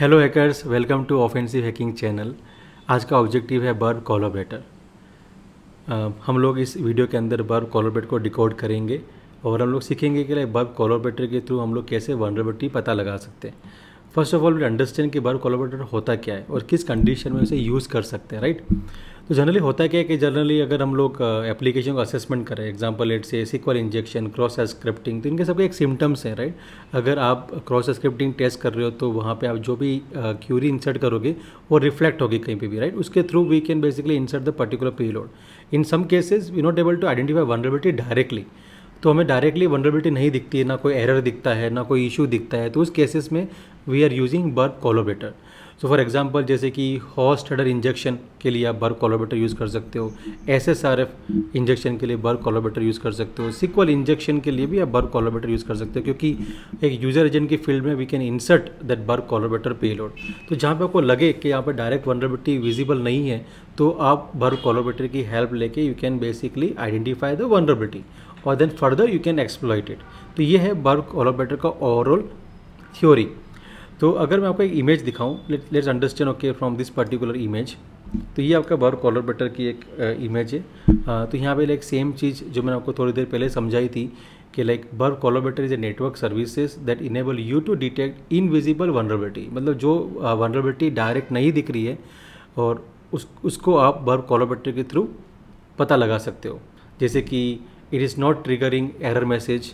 Hello hackers welcome to offensive hacking channel आज का objective है बर्ब कॉलोबेटर हम लोग इस वीडियो के अंदर बर्ब कॉलोबेटर को डिकोड करेंगे और हम लोग सीखेंगे कि बर्ब कॉलोबेटर के थ्रू हम लोग कैसे वनरेबिलिटी पता लगा सकते हैं फर्स्ट ऑफ ऑल अंडरस्टैंड कि बर्ब कॉलोबेटर होता क्या है और किस कंडीशन में उसे यूज़ कर सकते हैं राइट right? तो जनरली होता है क्या कि जनरली अगर हम लोग एप्लीकेशन का असेसमेंट करें एग्जांपल एट से सिक्वल इंजेक्शन क्रॉस स्क्रिप्टिंग तो इनके सबके एक सिम्टम्स हैं राइट अगर आप क्रॉस स्क्रिप्टिंग टेस्ट कर रहे हो तो वहाँ पे आप जो भी क्यूरी इंसर्ट करोगे वो रिफ्लेक्ट होगी कहीं पे भी राइट उसके through we can basically insert the particular payload in some cases we not able to identify vulnerability directly तो हमें डायरेक्टली वनरेबिलिटी नहीं दिखती है ना कोई एरर दिखता है ना कोई इशू दिखता है तो उस केसेस में we are using Burp collaborator so for example जैसे कि हॉस्ट हेडर इंजेक्शन के लिए आप बर्क कॉलोबेटर यूज़ कर सकते हो S S R F injection के लिए बर्क कॉलोबेटर यूज़ कर सकते हो सिक्वल इंजेक्शन के लिए भी आप बर्क कॉलोबेटर यूज़ कर सकते हो क्योंकि एक यूज़र एजेंट की फील्ड में we can insert that Burp collaborator payload तो जहाँ पर आपको लगे कि यहाँ पर डायरेक्ट वनरेबिलिटी विजिबल नहीं है तो आप बर्क कॉलोबेटर की हेल्प लेके you can basically identify the vulnerability और then further you can exploit it तो ये है बर्क कॉलोबेटर का ओवरऑल थ्योरी तो अगर मैं आपको एक इमेज दिखाऊं let's understand okay from this particular image तो ये आपका बर कॉलर बटर की एक इमेज है आ, तो यहाँ पे लाइक सेम चीज़ जो मैंने आपको थोड़ी देर पहले समझाई थी कि like Burp collaborator is a network services that enable you to detect invisible vulnerability मतलब जो वनरबिलिटी डायरेक्ट नहीं दिख रही है और उस उसको आप बर्व कॉलोबेटर के थ्रू पता लगा सकते हो जैसे कि it is not triggering error message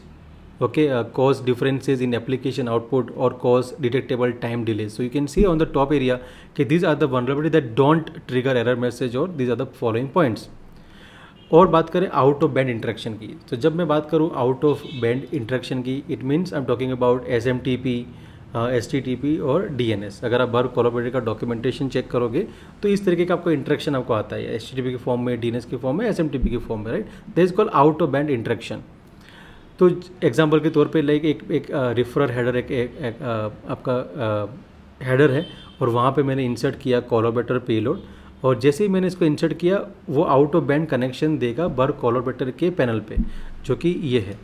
okay uh, cause differences in application output or cause detectable time delay so you can see on the top area okay these are the vulnerability that don't trigger error message or these are the following points और बात करें out of band interaction की तो जब मैं बात करूँ out of band interaction की it means I am talking about S M T P S T T P और डी एन एस अगर आप वर्क कोलाबरेटर का डॉक्यूमेंटेशन चेक करोगे तो इस तरीके का आपको इंट्रैक्शन आपको आता है एस टी टी पी के फॉर्म में डी एन एस के फॉर्म में एस एम टी पी के फॉर्म में right this call out of band interaction तो एग्जाम्पल के तौर पे लाइक एक एक रिफरर uh, हेडर एक, एक, एक uh, आपका हेडर uh, है और वहाँ पे मैंने इंसर्ट किया कॉलोबेटर पेलोड और जैसे ही मैंने इसको इंसर्ट किया वो आउट ऑफ बैंड कनेक्शन देगा बर कॉलोबेटर के पैनल पे जो कि ये है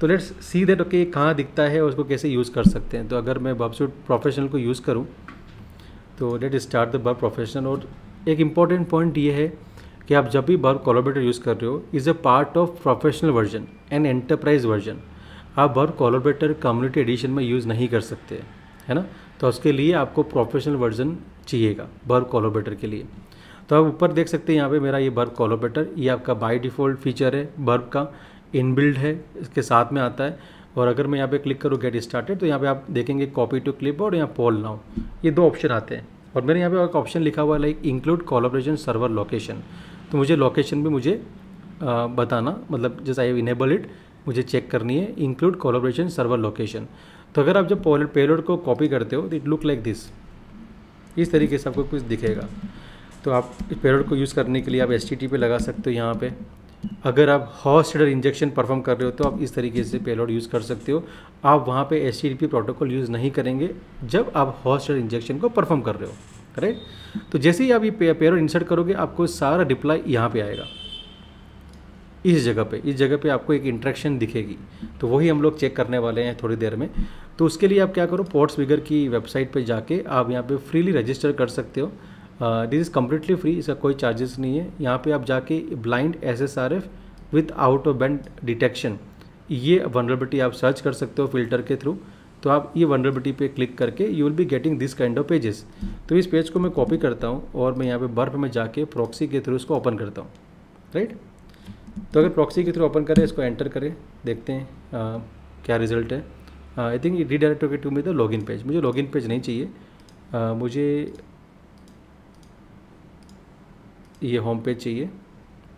तो लेट्स सी दैट ओके कहाँ दिखता है और उसको कैसे यूज़ कर सकते हैं तो अगर मैं बबसूट प्रोफेशनल को यूज़ करूँ तो लेट स्टार्ट द बब प्रोफेशनल और एक इम्पॉर्टेंट पॉइंट ये है कि आप जब भी बार कॉलोबेटर यूज़ कर रहे हो is a part of professional version and enterprise version आप बार कॉलोबेटर कम्युनिटी एडिशन में यूज़ नहीं कर सकते है ना तो उसके लिए आपको प्रोफेशनल वर्जन चाहिएगा बार कॉलोबेटर के लिए तो आप ऊपर देख सकते हैं यहाँ पे मेरा ये बर्ब कॉलोबेटर ये आपका बाय डिफ़ॉल्ट फीचर है बर्ब का इनबिल्ड है इसके साथ में आता है और अगर मैं यहाँ पे क्लिक करूँ गेट स्टार्टेड तो यहाँ पे आप देखेंगे कॉपी टू क्लिप और यहाँ पॉल नाउ ये दो ऑप्शन आते हैं और मेरे यहाँ पे एक ऑप्शन लिखा हुआ है like include collaboration server location तो मुझे लोकेशन भी मुझे बताना मतलब जैसे आई इनेबल इट मुझे चेक करनी है इंक्लूड कोलोब्रेशन सर्वर लोकेशन तो अगर आप जब पेलोड को कॉपी करते हो तो इट लुक लाइक दिस इस तरीके से आपको कुछ दिखेगा तो आप पेलोड को यूज़ करने के लिए आप एस पे लगा सकते हो यहाँ पे अगर आप हॉस्टेडर इंजेक्शन परफॉर्म कर रहे हो तो आप इस तरीके से पेलोड यूज़ कर सकते हो आप वहाँ पे एस प्रोटोकॉल यूज़ नहीं करेंगे जब आप हॉस्टेडर इंजेक्शन को परफॉर्म कर रहे हो राइट तो जैसे ही आप ये पेयर इंसर्ट करोगे आपको सारा रिप्लाई यहाँ पे आएगा इस जगह पे इस जगह पे आपको एक इंट्रैक्शन दिखेगी तो वही हम लोग चेक करने वाले हैं थोड़ी देर में तो उसके लिए आप क्या करो पोर्ट्स विगर की वेबसाइट पे जाके आप यहाँ पे फ्रीली रजिस्टर कर सकते हो दिस इज़ कम्प्लीटली फ्री इसका कोई चार्जेस नहीं है यहाँ पे आप जाके blind S S R F with out of band detection ये वनरेबिलिटी आप सर्च कर सकते हो फिल्टर के थ्रू तो आप ये वनरेबिलिटी पे क्लिक करके you will be getting this kind of pages तो इस पेज को मैं कॉपी करता हूँ और मैं यहाँ पे बर्फ में जाके प्रॉक्सी के थ्रू इसको ओपन करता हूँ राइट तो अगर प्रॉक्सी के थ्रू ओपन करें इसको एंटर करें देखते हैं आ, क्या रिजल्ट है आई थिंक रीडायरेक्ट होकर to me the login page मुझे लॉगिन पेज नहीं चाहिए आ, मुझे ये होम पेज चाहिए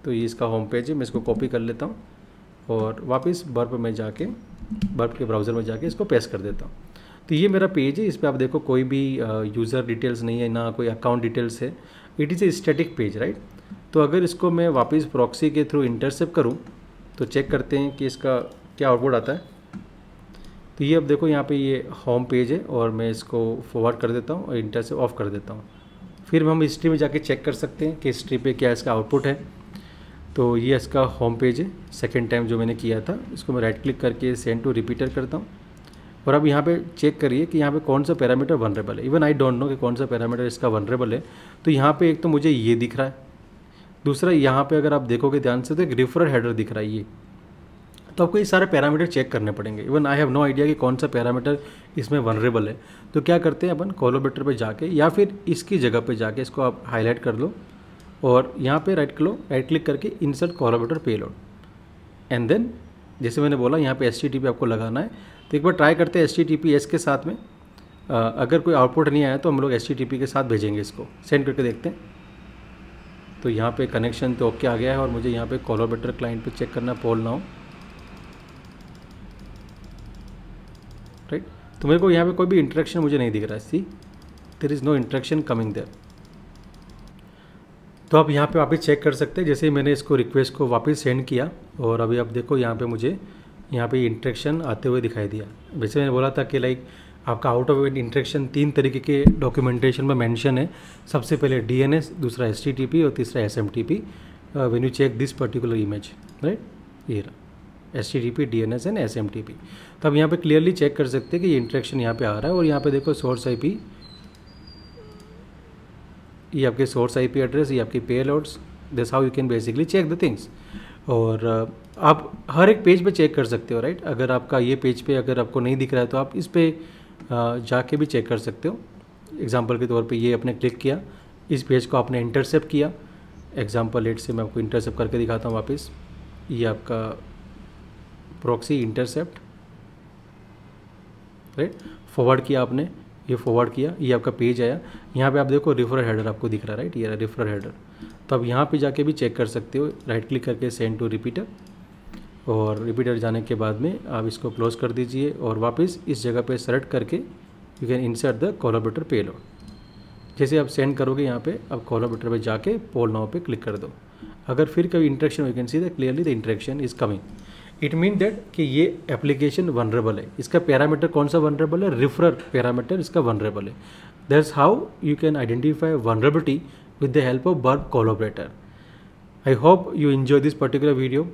तो ये इसका होम पेज है मैं इसको कॉपी कर लेता हूँ और वापस बर्फ में जाके बर्फ के ब्राउज़र में जाके इसको पेस्ट कर देता हूँ तो ये मेरा पेज है इस पर आप देखो कोई भी यूज़र डिटेल्स नहीं है ना कोई अकाउंट डिटेल्स है it is a static page right तो अगर इसको मैं वापस प्रॉक्सी के थ्रू इंटरसेप्ट करूँ तो चेक करते हैं कि इसका क्या आउटपुट आता है तो ये अब देखो यहाँ पे ये होम पेज है और मैं इसको फॉरवर्ड कर देता हूँ और इंटरसेप्ट ऑफ कर देता हूँ फिर हम हिस्ट्री में जाके चेक कर सकते हैं कि हिस्ट्री पर क्या इसका आउटपुट है तो ये इसका होम पेज है सेकेंड टाइम जो मैंने किया था इसको मैं राइट क्लिक करके सेंड टू रिपीटर करता हूँ और अब यहाँ पे चेक करिए कि यहाँ पे कौन सा पैरामीटर वनरेबल है इवन आई डोंट नो कि कौन सा पैरामीटर इसका वनरेबल है तो यहाँ पे एक तो मुझे ये दिख रहा है दूसरा यहाँ पे अगर आप देखोगे ध्यान से तो एक रिफरल हेडर दिख रहा है ये तो आपको ये सारे पैरामीटर चेक करने पड़ेंगे even I have no idea कि कौन सा पैरामीटर इसमें वनरेबल है तो क्या करते हैं अपन कॉलोमीटर पर जाके या फिर इसकी जगह पर जाके इसको आप हाईलाइट कर लो और यहाँ पे राइट क्लो राइट क्लिक करके इंसर्ट पे पेलोड एंड देन जैसे मैंने बोला यहाँ पे एस आपको लगाना है तो एक बार ट्राई करते हैं एस के साथ में आ, अगर कोई आउटपुट नहीं आया तो हम लोग एस के साथ भेजेंगे इसको सेंड करके देखते हैं तो यहाँ पे कनेक्शन तो ओके आ गया है और मुझे यहाँ पे कॉलोबेटर क्लाइंट पर चेक करना पोल ना हो राइट तो मेरे को यहाँ पर कोई भी इंट्रैक्शन मुझे नहीं दिख रहा है see there is no interaction coming there तो आप यहाँ पे वापस चेक कर सकते हैं जैसे ही मैंने इसको रिक्वेस्ट को वापस सेंड किया और अभी आप देखो यहाँ पे मुझे यहाँ पे इंट्रेक्शन आते हुए दिखाई दिया वैसे मैंने बोला था कि लाइक आपका आउट ऑफ इंट्रेक्शन तीन तरीके के डॉक्यूमेंटेशन में मेंशन है सबसे पहले डी दूसरा एस और तीसरा S M when you check this particular image right ये रहा S T T P D N S and S M T P तो आप यहाँ पर क्लियरली चेक कर सकते हैं कि ये इंट्रेक्शन यहाँ पे आ रहा है और यहाँ पे देखो सोर्स आई पी ये आपके सोर्स आईपी एड्रेस ये आपके payloads this how you can basically check the things और uh, आप हर एक पेज पे चेक कर सकते हो राइट अगर आपका ये पेज पे अगर आपको नहीं दिख रहा है तो आप इस पर uh, जाके भी चेक कर सकते हो एग्जाम्पल के तौर पे ये आपने क्लिक किया इस पेज को आपने इंटरसेप्ट किया एग्जाम्पल एट से मैं आपको इंटरसेप्ट करके दिखाता हूँ वापस ये आपका प्रॉक्सी इंटरसेप्ट राइट फॉरवर्ड किया आपने ये फॉरवर्ड किया ये आपका पेज आया यहाँ पे आप देखो रिफरल हेडर आपको दिख रहा है राइट ये रिफरल हेडर तो आप यहाँ पे जाके भी चेक कर सकते हो राइट क्लिक करके सेंड टू रिपीटर और रिपीटर जाने के बाद में आप इसको क्लोज कर दीजिए और वापस इस जगह पे सेलेक्ट करके you can insert the collaborator payload जैसे आप सेंड करोगे यहाँ पे अब कोलाबरेटर पे जाके पोल नाव पे क्लिक कर दो अगर फिर कभी interaction you can see the clearly the interaction is coming it mean that कि ये एप्लीकेशन वनरेबल है इसका पैरामीटर कौन सा वनरेबल है रिफरर पैरामीटर इसका वनरेबल है is how you can identify vulnerability with the help of Burp collaborator I hope you enjoy this particular video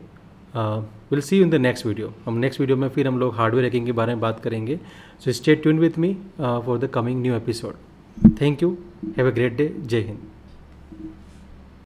will see in the next video हम next video में फिर हम लोग hardware hacking के बारे में बात करेंगे so stay tune with me for the coming new episode thank you have a great day जय हिंद